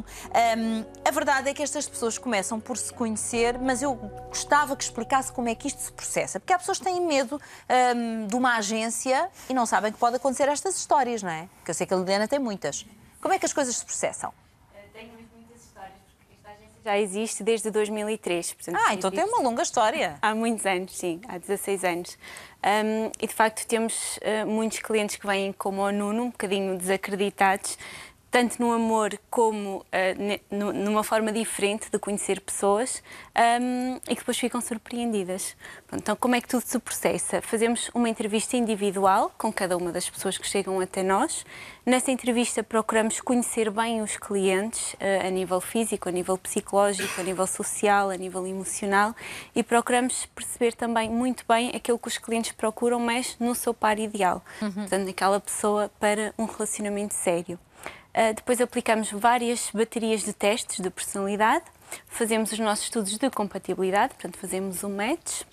Um, a verdade é que estas pessoas começam por se conhecer, mas eu gostava que explicasse como é que isto se processa, porque há pessoas que têm medo um, de uma agência e não sabem que pode acontecer estas histórias, não é? Que eu sei que a Liliana tem muitas. Como é que as coisas se processam? Eh, tenho muitas histórias, porque esta agência Já existe desde 2003. Portanto, ah, então tem uma longa história. Há muitos anos, sim, há 16 anos. Um, e de facto temos uh, muitos clientes que vêm como o Nuno, um bocadinho desacreditados, tanto no amor como uh, ne, numa forma diferente de conhecer pessoas um, e que depois ficam surpreendidas. Pronto, então, como é que tudo se processa? Fazemos uma entrevista individual com cada uma das pessoas que chegam até nós. Nessa entrevista, procuramos conhecer bem os clientes uh, a nível físico, a nível psicológico, a nível social, a nível emocional e procuramos perceber também muito bem aquilo que os clientes procuram, mas no seu par ideal. Uhum. Portanto, aquela pessoa para um relacionamento sério. Uh, depois aplicamos várias baterias de testes de personalidade, fazemos os nossos estudos de compatibilidade, portanto fazemos um match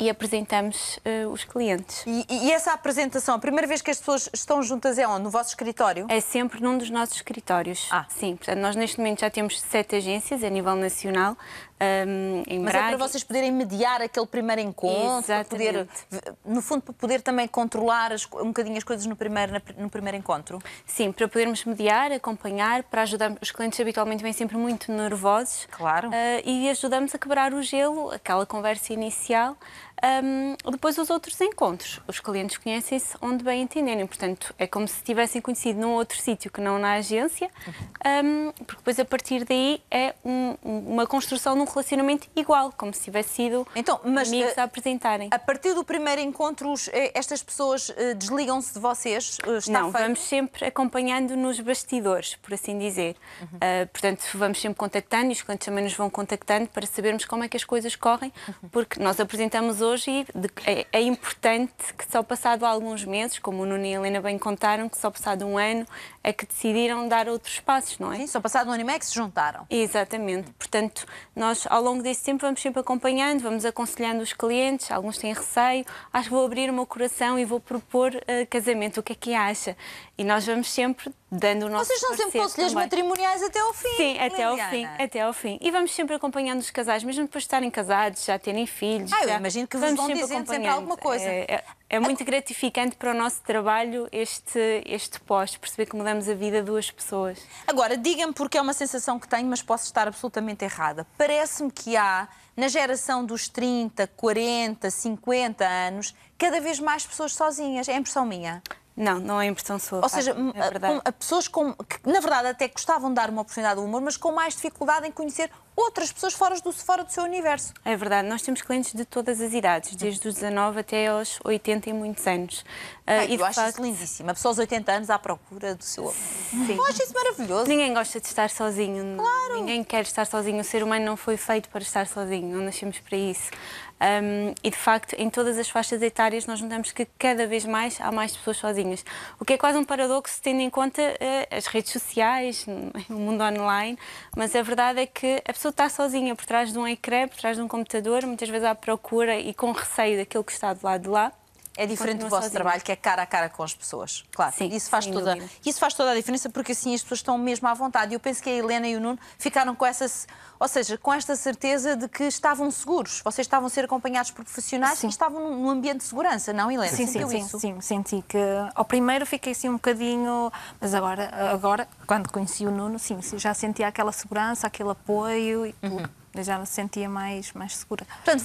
e apresentamos uh, os clientes. E, e, essa apresentação, a primeira vez que as pessoas estão juntas é onde? No vosso escritório? É sempre num dos nossos escritórios. Ah. Sim, portanto, nós neste momento já temos sete agências a nível nacional. Um, ehm, em Mas é Braga. é para vocês poderem mediar aquele primeiro encontro, para poder, no fundo, para poder também controlar as, um bocadinho as coisas no primeiro, no primeiro encontro? Sim, para podermos mediar, acompanhar, para ajudar. Os clientes habitualmente vêm sempre muito nervosos. Claro. Uh, e ajudamos a quebrar o gelo, aquela conversa inicial. Um, depois os outros encontros, os clientes conhecem-se onde bem entenderem, portanto é como se tivessem conhecido num outro sítio que não na agência, um, porque depois a partir daí é um, uma construção de um relacionamento igual, como se tivesse sido então, mas, amigos eh, a apresentarem. A partir do primeiro encontro, eh, estas pessoas eh, desligam-se de vocês? não, feito? vamos sempre acompanhando nos bastidores, por assim dizer. Uhum. Uh, portanto, vamos sempre contactando e os clientes também nos vão contactando para sabermos como é que as coisas correm, uhum. porque nós apresentamos hoje hoje de, é, é, importante que só passado alguns meses, como o Nuno e a Helena bem contaram, que só passado um ano é que decidiram dar outros passos, não é? Sim, só passado um ano e meio é que se juntaram. Exatamente. Portanto, nós ao longo desse tempo vamos sempre acompanhando, vamos aconselhando os clientes, alguns têm receio, acho que vou abrir o meu coração e vou propor uh, casamento, o que é que acha? E nós vamos sempre dando o nosso Vocês são sempre conselheiros matrimoniais até ao fim. Sim, até Liliana. ao fim, até ao fim. E vamos sempre acompanhando os casais, mesmo depois de estarem casados, já terem filhos. Ah, eu imagino que vamos vão sempre dizendo sempre alguma coisa. É, é, é muito gratificante para o nosso trabalho este, este pós, perceber que mudamos a vida de duas pessoas. Agora, digam me porque é uma sensação que tenho, mas posso estar absolutamente errada. Parece-me que há, na geração dos 30, 40, 50 anos, cada vez mais pessoas sozinhas. É impressão minha? Não, não é impressão sua. Ou seja, é com, pessoas com, que, na verdade, até gostavam de dar uma oportunidade ao humor, mas com mais dificuldade em conhecer outras pessoas fora do, fora do seu universo. É verdade, nós temos clientes de todas as idades, desde os 19 até aos 80 e muitos anos. Ah, Bem, uh, e eu acho facto... isso lindíssimo. A pessoa aos 80 anos à procura do seu amor. Eu acho isso maravilhoso. Ninguém gosta de estar sozinho. Claro. Ninguém quer estar sozinho. O ser humano não foi feito para estar sozinho. Não nascemos para isso. Um, e de facto, em todas as faixas etárias, nós notamos que cada vez mais há mais pessoas sozinhas. O que é quase um paradoxo, tendo em conta uh, as redes sociais, o mundo online. Mas a verdade é que a pessoa pessoa está sozinha por trás de um ecrã, por trás de um computador, muitas vezes à procura e com receio daquilo que está do lado de lá é diferente do vosso sozinha. trabalho, que é cara a cara com as pessoas. Claro, Sim, isso, faz toda, isso faz toda a diferença, porque assim as pessoas estão mesmo à vontade. E eu penso que a Helena e o Nuno ficaram com essa, ou seja, com esta certeza de que estavam seguros. Vocês estavam a ser acompanhados por profissionais sim. e estavam num ambiente de segurança, não, Helena? Sim, sim, sim, sim, senti que ao primeiro fiquei assim um bocadinho, mas agora, agora quando conheci o Nuno, sim, já sentia aquela segurança, aquele apoio, e uhum. já me sentia mais, mais segura. Portanto,